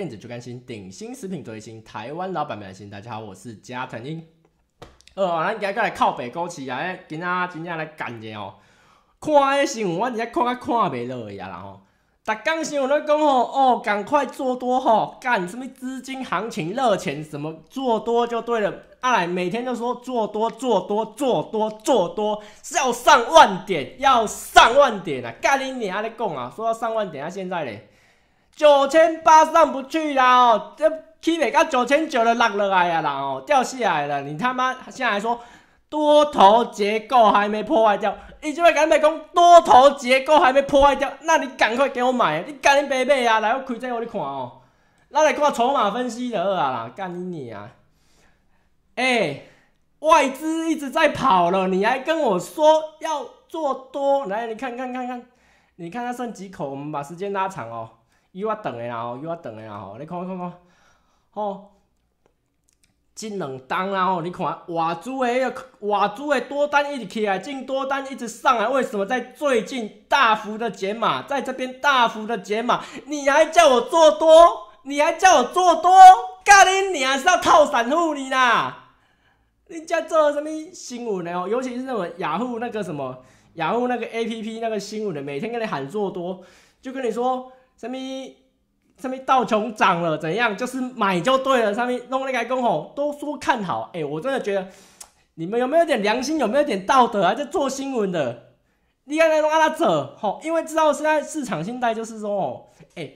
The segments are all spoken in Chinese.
电子就更新，顶新食品最新，台湾老板们新。大家好，我是加藤英。呃，咱今天过来靠北沟起啊，今仔今正来干下哦。看诶新闻，我直接看啊看袂落去啊，然后，逐工新闻咧讲吼，哦，赶快做多吼，干什么资金行情热钱什么做多就对了。来每天就说做多做多做多做多，是要上万点，要上万点啊！干你娘咧讲啊，说到上万点啊，现在咧。九千八上不去啦，这起来到九千九了，落下来呀，人哦掉下来了。你他妈现在说多头结构还没破坏掉，你就会讲你讲多头结构还没破坏掉，那你赶快给我买你赶紧买买呀！来，我开在我你看哦。那你看我筹码分析的啊啦，干你你啊！哎，外资一直在跑了，你还跟我说要做多？来，你看看看看，你看它剩几口，我们把时间拉长哦。又啊长诶啦吼，又啊长诶啦吼，你看看看，吼，进两单啦吼，你看外资的迄个外资的多单一直起来，进多单一直上来，为什么在最近大幅的减码，在这边大幅的减码，你还叫我做多，你还叫我做多，干你娘是要套散户你啦！人家做什么新闻的哦，尤其是那种雅虎那个什么雅虎那个 A P P 那个新闻的，每天跟你喊做多，就跟你说。什么什么道琼涨了怎样？就是买就对了。上面弄那个公吼，都说看好。哎，我真的觉得你们有没有点良心？有没有点道德啊？在做新闻的，你看那种阿拉者吼，因为知道现在市场心态就是说，哦，哎，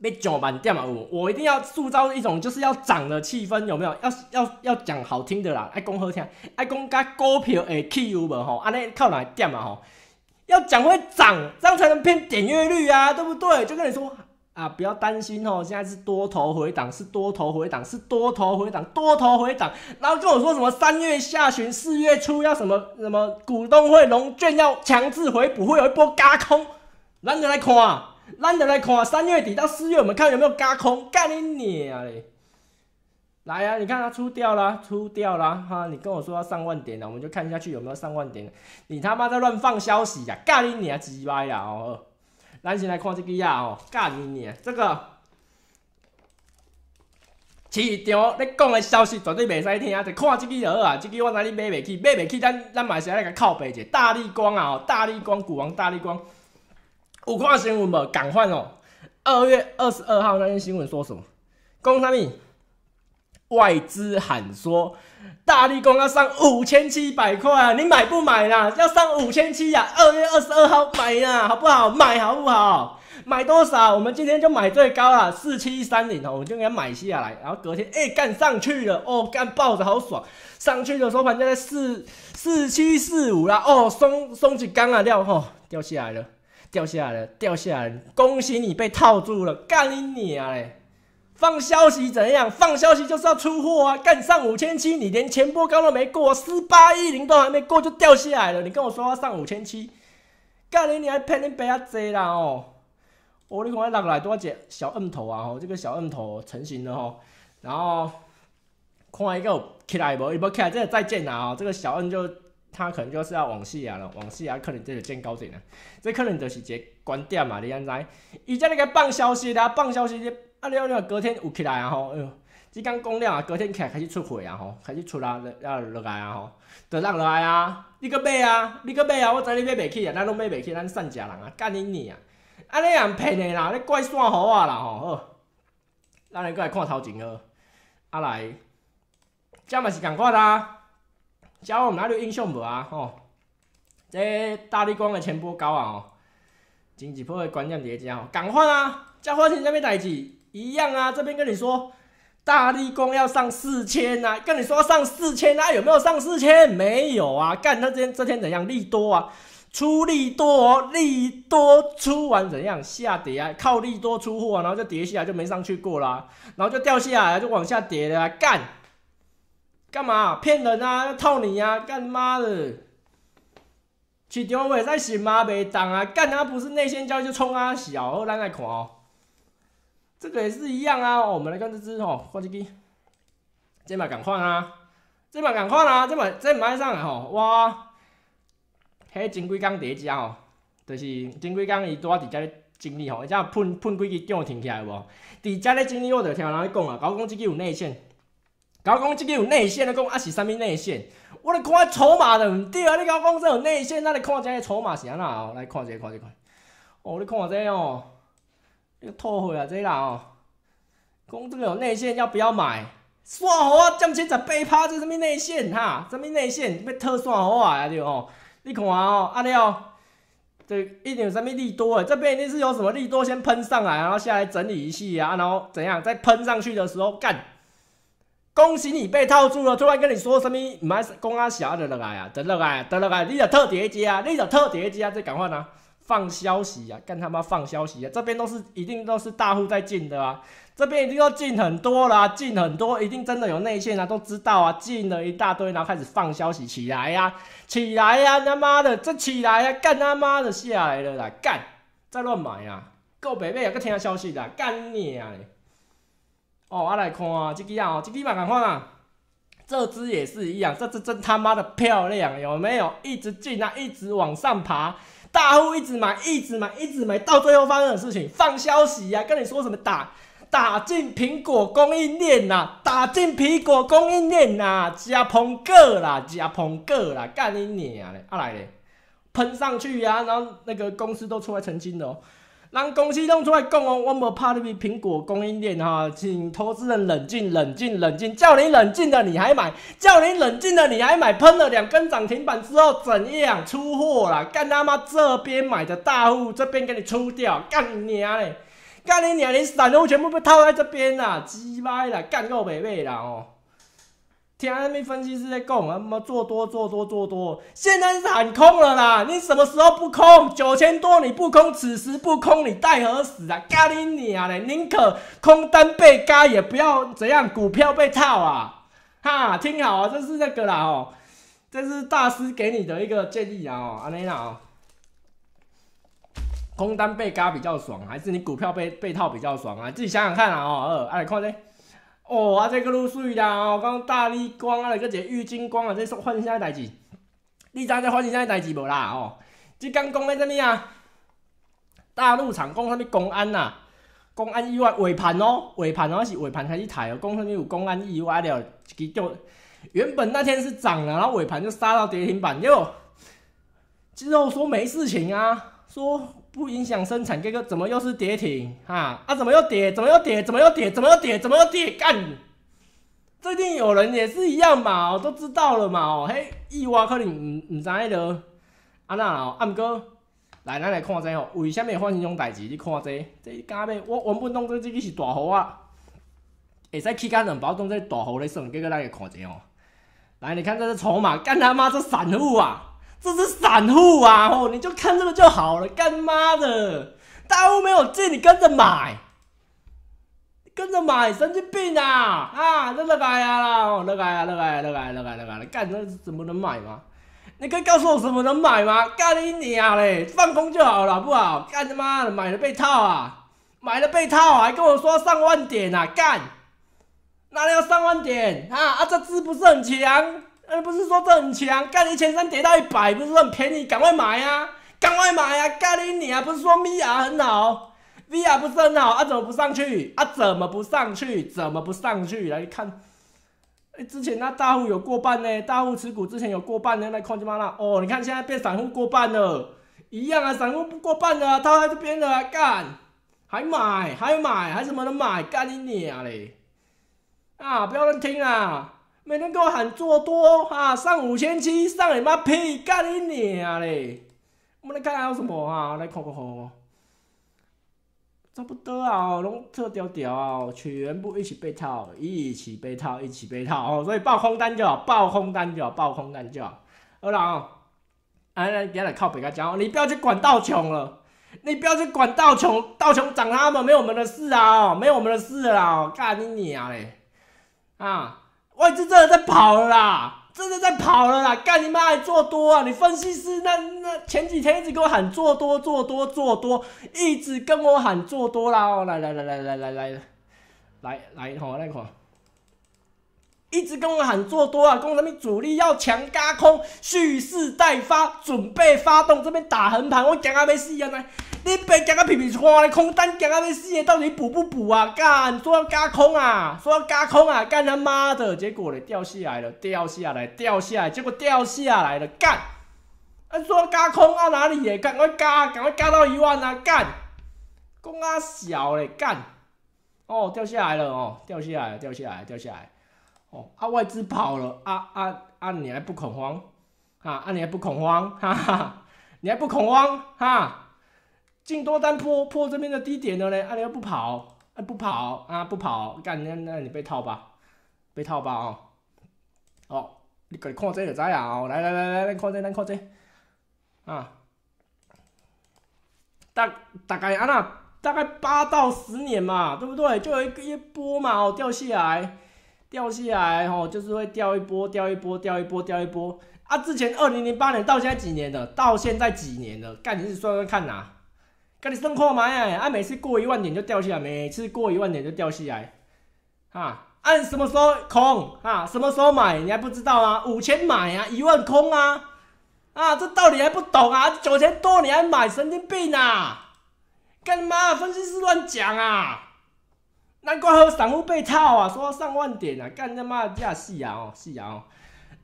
要上班点啊，我我一定要塑造一种就是要涨的气氛，有没有？要要要讲好听的啦，爱讲好听，爱讲加股票诶，汽油无吼，安尼靠哪点啊吼？要讲会涨，这样才能骗点阅率啊，对不对？就跟你说啊，不要担心哦，现在是多头回档，是多头回档，是多头回档，多头回档。然后跟我说什么三月下旬、四月初要什么什么股东会龙卷要强制回补，会有一波加空。咱就来看啊，咱就来看啊，三月底到四月我们看有没有加空，干你娘嘞！来呀，你看它出掉了，出掉了哈！你跟我说要上万点了，我们就看下去有没有上万点。你他妈在乱放消息呀！干你！娘鸡巴呀！哦，咱先来看这句呀！哦，干你！娘！这个市场你讲的消息绝对袂使听啊！就看这句就好啊！这句我哪你买袂起，买袂起，咱咱嘛是来个靠背者。大力光啊！哦，大力光，股王大力光。有看新闻无？赶快哦！二月二十二号那天新闻说什么？讲啥物？外资喊说，大力工要上五千七百块，你买不买啦？要上五千七呀！二月二十二号买呀，好不好？买好不好？买多少？我们今天就买最高了，四七三零哦，我们就给它买下来。然后隔天，哎，干上去了，哦，干抱着好爽，上去的时候正在四四七四五啦，哦，松松起刚啊，掉哦，掉下来了，掉下来了，掉下来，恭喜你被套住了，干你啊嘞！放消息怎样？放消息就是要出货啊！干上五千七，你连前波高都没过，四八一零都还没过就掉下来了。你跟我说要上五千七，干你你还骗人别啊！多啦哦，我你看落来多只小摁头啊，哦，这个小摁头成型了哦，然后看一个起来无，伊无起来这个再见啦啊！这个小摁就它可能就是要往下啊了，往下啊，可能就个见高点了，这可能就是一观点嘛，你安知？伊这里个放消息啦，放消息。啊了了，隔天有起来啊吼，哎呦，即工讲了啊，隔天起来开始出血啊吼，开始出啊，落落来啊吼，就落来啊，你个买啊，你个买啊，我知你买袂起啊，咱拢买袂起，咱上食人啊，干你娘啊，安尼也骗诶啦，你怪线好我啦吼，好，咱来过来看头前个，啊来，遮嘛是共款啦，遮我唔哪有印象无啊吼，这大力讲诶钱不高啊吼，真一观念伫点遮吼，共款啊，遮发生做物代志？一样啊，这边跟你说，大力工要上四千呐，跟你说上四千呐，有没有上四千？没有啊，干，那天这天怎样？利多啊，出利多，利多出完怎样？下跌啊，靠利多出货，然后就跌下来就没上去过啦。然后就掉下来就往下跌啊，干，干嘛？骗人啊，要套你啊？干妈的，市场会再心嘛袂动啊，干，他不是内线易就冲啊小，好，咱来看哦。这个也是一样啊，我们来看这只吼高基支，这把赶快啊，这把赶快啊，这把在买上吼哇，嘿，前几工第一只哦，就是前几工伊在伫遮咧整理吼，而且喷喷几叫我停起来无？伫遮咧整理，我著听人咧讲啊，我讲即支有内线，我讲即支有内线咧讲啊是啥物内线？我咧看筹码都毋对啊，你甲我讲这有内线，那你看这个筹码是安那吼，来看者看者看，哦，你看这哦。那个血啊，这个哦，讲这个有内线要不要买？算好啊，占七十八趴这是咪内线哈，什么内线要套算好啊，对哦，你看哦，安尼哦，就一有什么利多诶，这边一定是有什么利多先喷上来，然后下来整理一下啊，然后怎样再喷上去的时候干？恭喜你被套住了，突然跟你说什么爱公啊，侠的落来啊，得来啊，得落来，你著特叠啊，你著特叠啊，再讲换啊。放消息呀，干他妈放消息呀！这边都是一定都是大户在进的啊，这边已经要进很多了，进很多，一定真的有内线啊，都知道啊，进了一大堆，然后开始放消息起来呀，起来呀，他妈的，这起来呀，干他妈的下来了啦，干，再乱买呀，够白买啊，够听消息啦，干你啊嘞！哦，我来看啊，这期啊，哦，这期嘛难看啊，这只也是一样，这只真他妈的漂亮，有没有？一直进啊，一直往上爬。大户一直买，一直买，一直买，到最后发生的事情，放消息呀，跟你说什么打打进苹果供应链呐，打进苹果供应链呐，加捧个啦，加捧个啦，干你娘嘞，啊来嘞，喷上去呀，然后那个公司都出来澄清了。人公司弄出来讲哦，我没怕的比苹果供应链哈，请投资人冷静冷静冷静，叫你冷静的你还买，叫你冷静的你还买，喷了两根涨停板之后怎样出货啦？干他妈这边买的大户，这边给你出掉，干你娘嘞！干你娘，你散户全部被套在这边啦，鸡掰啦，干够美味啦哦！听 M A 分析师在讲，嘛？他妈做多做多做多，现在是喊空了啦！你什么时候不空？九千多你不空，此时不空你待何时啊？咖喱你啊嘞！宁可空单被咖，也不要怎样股票被套啊！哈，听好啊，这是那个啦哦，这是大师给你的一个建议啊哦，阿内娜哦，空单被咖比较爽，还是你股票被被套比较爽啊？自己想想看啊哦，二，哎，看嘞。哦，啊，这个路水啦哦，讲大理光啊，来个一个郁金光啊，这说发生啥代志？你知影这发生啥代志无啦？哦，即刚讲的啥物啊？大陆厂讲啥物公安啊？公安意外尾盘哦，尾盘哦是尾盘开始抬哦，讲啥物有公安意外了？一支叫。原本那天是涨了，然后尾盘就杀到跌停板果之后说没事情啊，说。不影响生产，结果怎么又是跌停？哈，啊怎么又跌？怎么又跌？怎么又跌？怎么又跌？怎么又跌？干！最近有人也是一样嘛，我都知道了嘛，哦嘿，意外可能唔唔知了。啊那哦，暗哥，来咱来看下哦，为什么发生种代志？你看这这干面我原本当做这个是大号啊，会使期间两包当做大号来算，结果咱来看下哦。来你看这是筹码，干他妈这散户啊！这是散户啊，你就看这个就好了。干妈的，大屋没有进，你跟着买，跟着买，神经病啊！啊，那个该呀了，那个该呀，那个那个那个那个那个，干，怎么能买吗？你可以告诉我怎么能买吗？干你娘嘞，放空就好了，不好。干他妈的，买了被套啊，买了被套，还跟我说上万点啊？干，哪里要上万点？啊啊，这支不是很强。哎，不是说这很强？干一千三跌到一百，不是说很便宜？赶快买呀！赶快买呀！干你你啊！不是说 V R 很好？V R 不是很好？啊？怎么不上去？啊？怎么不上去？怎么不上去？来看，哎，之前那大户有过半呢，大户持股之前有过半呢，那空就妈了哦！你看现在变散户过半了，一样啊，散户不过半了，他还是别了、来干，还买还买还怎么能买？干你你啊嘞！啊，不要乱听啊！每天给我喊做多，哈，上五千七，上你妈屁，干你娘嘞！我们来看还有什么啊？来看看好。差不多啊，拢特屌屌啊，全部一起被套，一起被套，一起被套哦。所以爆空单就好，爆空单就好，爆空单就好。二来来，别来靠别人讲，你不要去管道穷了，你不要去管道琼，道琼涨他们没我们的事啊，没我们的事啊，干你娘嘞！啊！喂，这真的在跑了啦！真的在跑了啦！干你妈还做多啊？你分析师那那前几天一直跟我喊做多做多做多，一直跟我喊做多啦！哦，来来来来来来来来来，吼来看，一直跟我喊做多啊！工人们主力要强加空，蓄势待发，准备发动这边打横盘，我讲阿没事人来。你别惊啊！鼻平看，你空单行啊要死的，到底补不补啊？干，说要加空啊，说要加空啊，干他妈的，结果嘞掉下来了，掉下来，掉下来，结果掉下来了，干，说要加空啊哪里耶？赶快加，赶快加到一万啊！干，讲啊小嘞，干，哦，掉下来了哦，掉下来，了，掉下来，掉下来，哦，啊，外资跑了，啊啊啊！你还不恐慌啊？啊，你还不恐慌，哈哈，你还不恐慌哈？进多单破破这边的低点了嘞，啊你又不跑，啊不跑，啊不跑，干你那那你被套吧，被套吧哦，哦，你可以看这就知啊哦，来来来来，来看这，来看这，啊，大大概啊那，大概八到十年嘛，对不对？就有一一波嘛哦，掉下来，掉下来哦，就是会掉一波，掉一波，掉一波，掉一波啊！之前二零零八年到现在几年了？到现在几年了？干你是算算看哪？跟你挣货买哎，啊，每次过一万点就掉下来，每次过一万点就掉下来，啊，按什么时候空啊，什么时候买，你还不知道啊？五千买啊，一万空啊，啊，这道理还不懂啊？九千多你还买，神经病啊！干嘛分析师乱讲啊？难怪散户被套啊，说上万点啊，干他妈的夕啊哦，夕啊哦。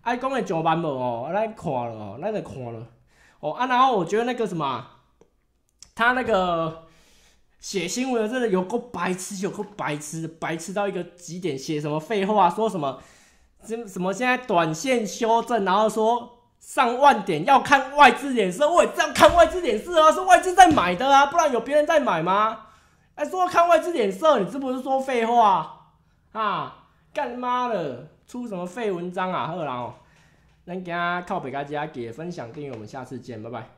爱讲的上班不哦？咱看了哦，咱来看了哦啊。然后我觉得那个什么。他那个写新闻真的有够白痴，有够白痴，白痴到一个极点。写什么废话说什么？什么？现在短线修正，然后说上万点要看外资脸色，我也这样看外资脸色啊！是外资在买的啊，不然有别人在买吗？哎，说看外资脸色，你这不是说废话啊？干妈的？出什么废文章啊，二郎？大家靠北加家给分享订阅，我们下次见，拜拜。